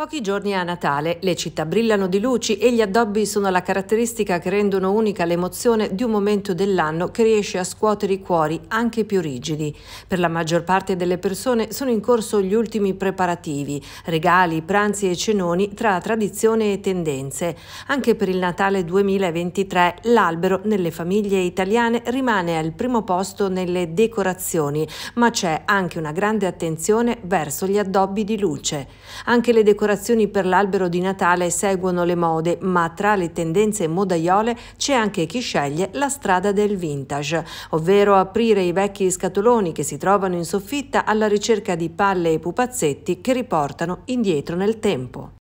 Pochi giorni a Natale, le città brillano di luci e gli addobbi sono la caratteristica che rendono unica l'emozione di un momento dell'anno che riesce a scuotere i cuori anche più rigidi. Per la maggior parte delle persone sono in corso gli ultimi preparativi, regali, pranzi e cenoni tra tradizione e tendenze. Anche per il Natale 2023 l'albero nelle famiglie italiane rimane al primo posto nelle decorazioni, ma c'è anche una grande attenzione verso gli addobbi di luce. Anche le decorazioni decorazioni per l'albero di Natale seguono le mode, ma tra le tendenze modaiole c'è anche chi sceglie la strada del vintage, ovvero aprire i vecchi scatoloni che si trovano in soffitta alla ricerca di palle e pupazzetti che riportano indietro nel tempo.